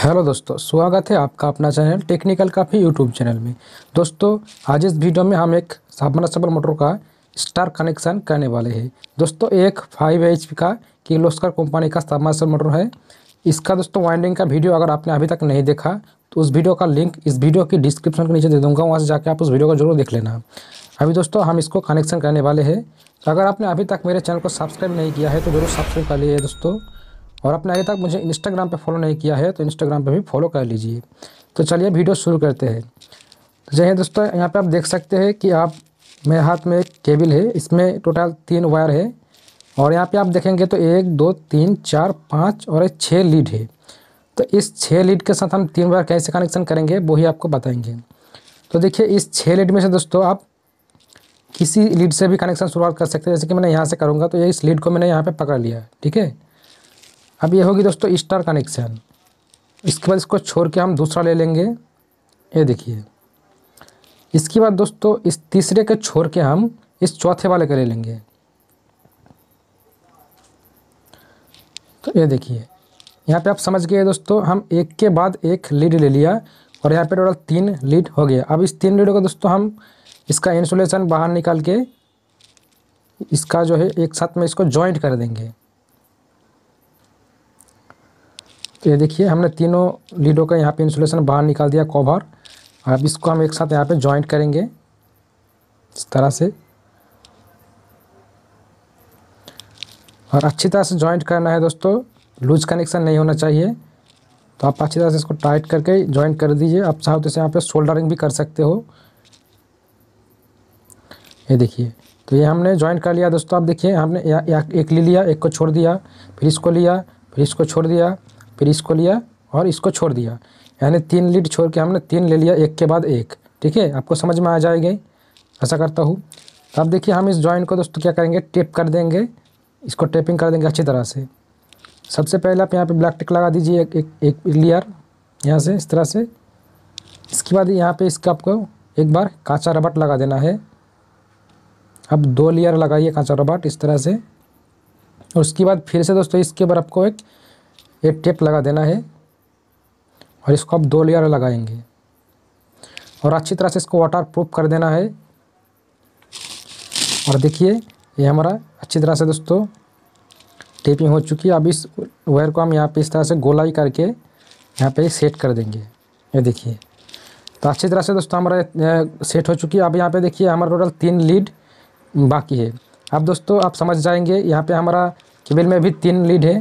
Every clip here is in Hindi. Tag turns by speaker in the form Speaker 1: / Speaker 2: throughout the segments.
Speaker 1: हेलो दोस्तों स्वागत है आपका अपना चैनल टेक्निकल काफी यूट्यूब चैनल में दोस्तों आज इस वीडियो में हम एक सबल मोटर का स्टार कनेक्शन करने वाले हैं दोस्तों एक फाइव एच का किलोस्कर कंपनी का सबमर्सिबल मोटर है इसका दोस्तों वाइंडिंग का वीडियो अगर आपने अभी तक नहीं देखा तो उस वीडियो का लिंक इस वीडियो की डिस्क्रिप्शन के नीचे दे दूँगा वहाँ से जाकर आप उस वीडियो को जरूर देख लेना अभी दोस्तों हम इसको कनेक्शन करने वाले हैं अगर आपने अभी तक मेरे चैनल को सब्सक्राइब नहीं किया है तो जरूर सब्सक्राइब कर लिए दोस्तों और आपने अभी तक मुझे इंस्टाग्राम पे फॉलो नहीं किया है तो इंस्टाग्राम पे भी फॉलो कर लीजिए तो चलिए वीडियो शुरू करते हैं जय हिंद दोस्तों यहाँ पे आप देख सकते हैं कि आप मेरे हाथ में एक केबल है इसमें टोटल तीन वायर है और यहाँ पे आप देखेंगे तो एक दो तीन चार पाँच और एक छः लीड है तो इस छः लीड के साथ हम तीन वायर कैसे कनेक्शन करेंगे वही आपको बताएंगे तो देखिए इस छः लीड में से दोस्तों आप किसी लीड से भी कनेक्शन शुरुआत कर सकते हैं जैसे कि मैंने यहाँ से करूँगा तो ये इस लीड को मैंने यहाँ पर पकड़ लिया ठीक है अब ये होगी दोस्तों स्टार कनेक्शन इसके बाद इसको छोड़ के हम दूसरा ले लेंगे ये देखिए इसके बाद दोस्तों इस तीसरे के छोड़ के हम इस चौथे वाले का ले लेंगे तो ये देखिए यहाँ पे आप समझ गए दोस्तों हम एक के बाद एक लीड ले लिया और यहाँ पे टोटल तीन लीड हो गया अब इस तीन लीडों का दोस्तों हम इसका इंसुलेशन बाहर निकाल के इसका जो है एक साथ में इसको जॉइंट कर देंगे तो ये देखिए हमने तीनों लीडों का यहाँ पे इंसुलेशन बाहर निकाल दिया कवर अब इसको हम एक साथ यहाँ पे जॉइंट करेंगे इस तरह से और अच्छी तरह से जॉइंट करना है दोस्तों लूज कनेक्शन नहीं होना चाहिए तो आप अच्छी तरह से इसको टाइट करके जॉइंट कर दीजिए आप चाहो तो इसे यहाँ पर शोल्डरिंग भी कर सकते हो ये देखिए तो ये हमने ज्वाइंट कर लिया दोस्तों आप देखिए हमने या, या, एक ले लिया एक को छोड़ दिया फिर इसको लिया फिर इसको छोड़ दिया फिर इसको लिया और इसको छोड़ दिया यानी तीन लीड छोड़ के हमने तीन ले लिया एक के बाद एक ठीक है आपको समझ में आ जाएगी ऐसा करता हूँ अब तो देखिए हम इस जॉइंट को दोस्तों क्या करेंगे टेप कर देंगे इसको टेपिंग कर देंगे अच्छी तरह से सबसे पहले आप यहाँ पे ब्लैक टिक लगा दीजिए एक एक, एक लेयर यहाँ से इस तरह से इसके बाद यहाँ पे इसका आपको एक बार कांचा रबट लगा देना है अब दो लेयर लगाइए कांचा रबट इस तरह से उसके बाद फिर से दोस्तों इसके ऊपर आपको एक एक टेप लगा देना है और इसको आप दो लेयर लगाएंगे और अच्छी तरह से इसको वाटर प्रूफ कर देना है और देखिए ये हमारा अच्छी तरह से दोस्तों टेपिंग हो चुकी है अब इस वायर को हम यहाँ पे इस तरह से गोलाई करके यहाँ पे सेट कर देंगे ये देखिए तो अच्छी तरह से दोस्तों हमारा सेट हो चुकी है अब यहाँ पे देखिए हमारा टोटल तीन लीड बाकी है अब दोस्तों आप समझ जाएंगे यहाँ पे हमारा केबल में भी तीन लीड है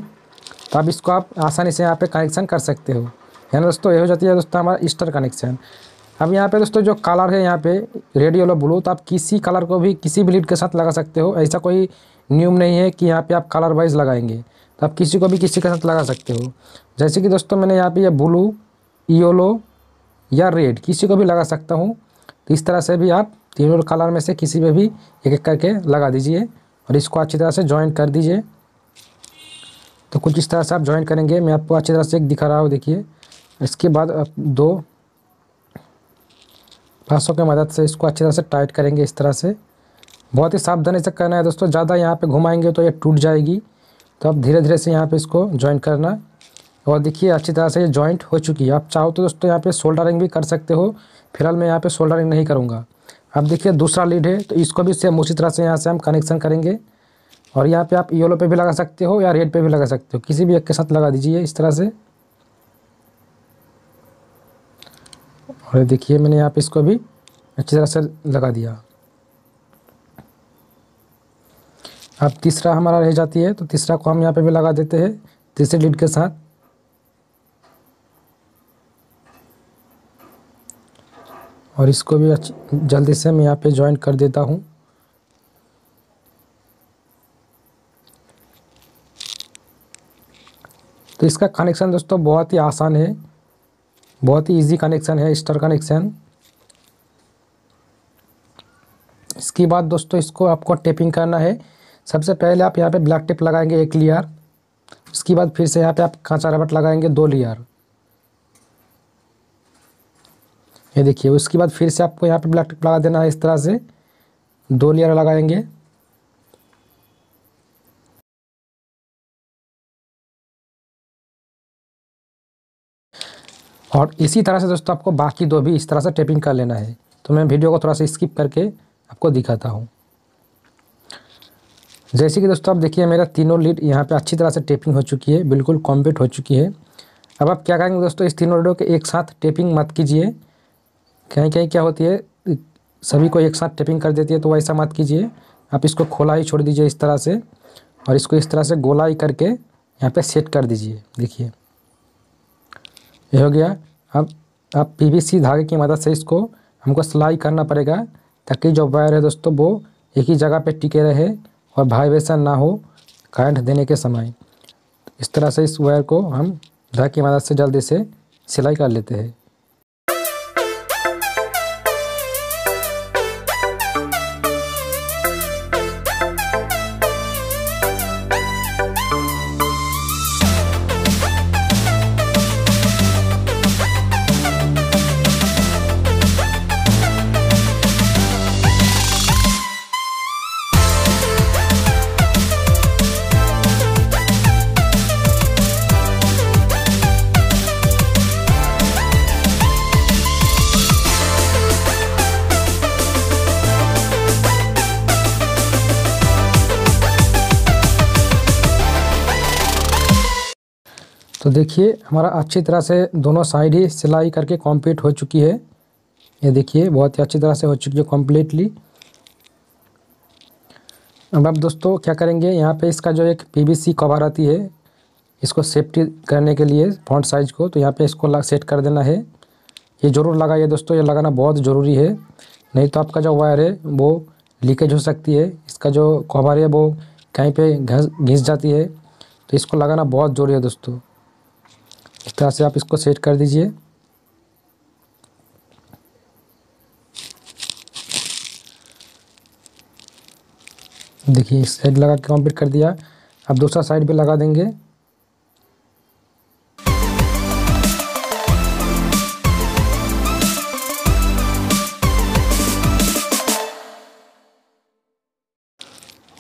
Speaker 1: तो आप इसको आप आसानी से यहाँ पे कनेक्शन कर सकते हो है ना दोस्तों ये हो जाती है दोस्तों हमारा ईस्टर कनेक्शन अब यहाँ पे दोस्तों जो कलर है यहाँ पे रेड येलो ब्लू तो आप किसी कलर को भी किसी भी लीड के साथ लगा सकते हो ऐसा कोई नियम नहीं है कि यहाँ पे आप कलर वाइज लगाएंगे तो आप किसी को भी किसी के साथ लगा सकते हो जैसे कि दोस्तों मैंने यहाँ पे ये ब्लू येलो या रेड किसी को भी लगा सकता हूँ तो इस तरह से भी आप तीनों कलर में से किसी में भी एक एक करके लगा दीजिए और इसको अच्छी तरह से ज्वाइन कर दीजिए तो कुछ इस तरह से आप ज्वाइन करेंगे मैं आपको अच्छी तरह से एक दिखा रहा हूँ देखिए इसके बाद आप दो फांसों की मदद से इसको अच्छी तरह से टाइट करेंगे इस तरह से बहुत ही सावधानी से करना है दोस्तों ज़्यादा यहाँ पे घुमाएंगे तो ये टूट जाएगी तो आप धीरे धीरे से यहाँ पे इसको ज्वाइन करना और देखिए अच्छी तरह से ये जॉइंट हो चुकी है आप चाहो तो दोस्तों यहाँ पे सोल्डरिंग भी कर सकते हो फिलहाल मैं यहाँ पे सोल्डरिंग नहीं करूँगा अब देखिए दूसरा लीड है तो इसको भी सेम उसी तरह से यहाँ से हम कनेक्शन करेंगे और यहाँ पे आप येलो पे भी लगा सकते हो या रेड पे भी लगा सकते हो किसी भी एक के साथ लगा दीजिए इस तरह से और देखिए मैंने यहाँ पे इसको भी अच्छी तरह से लगा दिया अब तीसरा हमारा रह जाती है तो तीसरा को हम यहाँ पे भी लगा देते हैं तीसरे लीड के साथ और इसको भी जल्दी से मैं यहाँ पे ज्वाइन कर देता हूँ तो इसका कनेक्शन दोस्तों बहुत ही आसान है बहुत ही इजी कनेक्शन है स्टार कनेक्शन इसके बाद दोस्तों इसको आपको टेपिंग करना है सबसे पहले आप यहाँ पे ब्लैक टेप लगाएंगे एक लेयर इसके बाद फिर से यहाँ पे आप कांचा रबट लगाएंगे दो लेयर ये देखिए उसके बाद फिर से आपको यहाँ पे ब्लैक टेप लगा देना है इस तरह से दो लेयर लगाएंगे और इसी तरह से दोस्तों आपको बाकी दो भी इस तरह से टेपिंग कर लेना है तो मैं वीडियो को थोड़ा सा स्किप करके आपको दिखाता हूँ जैसे कि दोस्तों आप देखिए मेरा तीनों लीड यहाँ पे अच्छी तरह से टेपिंग हो चुकी है बिल्कुल कॉम्प्लीट हो चुकी है अब आप क्या करेंगे दोस्तों इस तीनों लीडों के एक साथ टेपिंग मत कीजिए कहीं कहीं क्या होती है सभी को एक साथ टेपिंग कर देती है तो वैसा मत कीजिए आप इसको खोला ही छोड़ दीजिए इस तरह से और इसको इस तरह से गोलाई करके यहाँ पर सेट कर दीजिए देखिए ये हो गया अब अब पीवीसी धागे की मदद से इसको हमको सिलाई करना पड़ेगा ताकि जो वायर है दोस्तों वो एक ही जगह पे टिके रहे और वाइब्रेशन ना हो करंट देने के समय इस तरह से इस वायर को हम धागे की मदद से जल्दी से सिलाई कर लेते हैं तो देखिए हमारा अच्छी तरह से दोनों साइड ही सिलाई करके कॉम्प्लीट हो चुकी है ये देखिए बहुत ही अच्छी तरह से हो चुकी है कॉम्प्लीटली अब आप दोस्तों क्या करेंगे यहाँ पे इसका जो एक पीवीसी कवर आती है इसको सेफ्टी करने के लिए फ्रंट साइज को तो यहाँ पे इसको सेट कर देना है ये ज़रूर लगाइए दोस्तों ये लगाना बहुत ज़रूरी है नहीं तो आपका जो वायर है वो लीकेज हो सकती है इसका जो कवर है वो कहीं पर घस घिस जाती है तो इसको लगाना बहुत ज़रूरी है दोस्तों इस तरह से आप इसको सेट कर दीजिए देखिए इस साइड लगा के कंप्लीट कर दिया अब दूसरा साइड भी लगा देंगे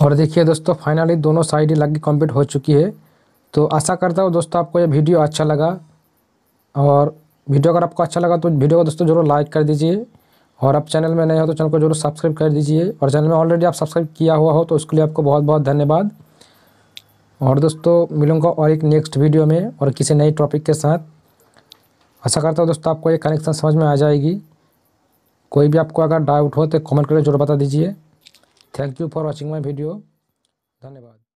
Speaker 1: और देखिए दोस्तों फाइनली दोनों साइड लग के कंप्लीट हो चुकी है तो आशा करता हूँ दोस्तों आपको यह वीडियो अच्छा लगा और वीडियो अगर आपको अच्छा लगा तो वीडियो को दोस्तों जरूर लाइक कर दीजिए और आप चैनल में नए हो तो चैनल को जरूर सब्सक्राइब कर दीजिए और चैनल में ऑलरेडी आप सब्सक्राइब किया हुआ हो तो उसके लिए आपको बहुत बहुत धन्यवाद और दोस्तों मिलूंगा और एक नेक्स्ट वीडियो में और किसी नए टॉपिक के साथ आशा करता हूँ दोस्तों आपको ये कनेक्शन समझ में आ जाएगी कोई भी आपको अगर डाउट हो तो कमेंट करके जरूर बता दीजिए thank you for watching my video धन्यवाद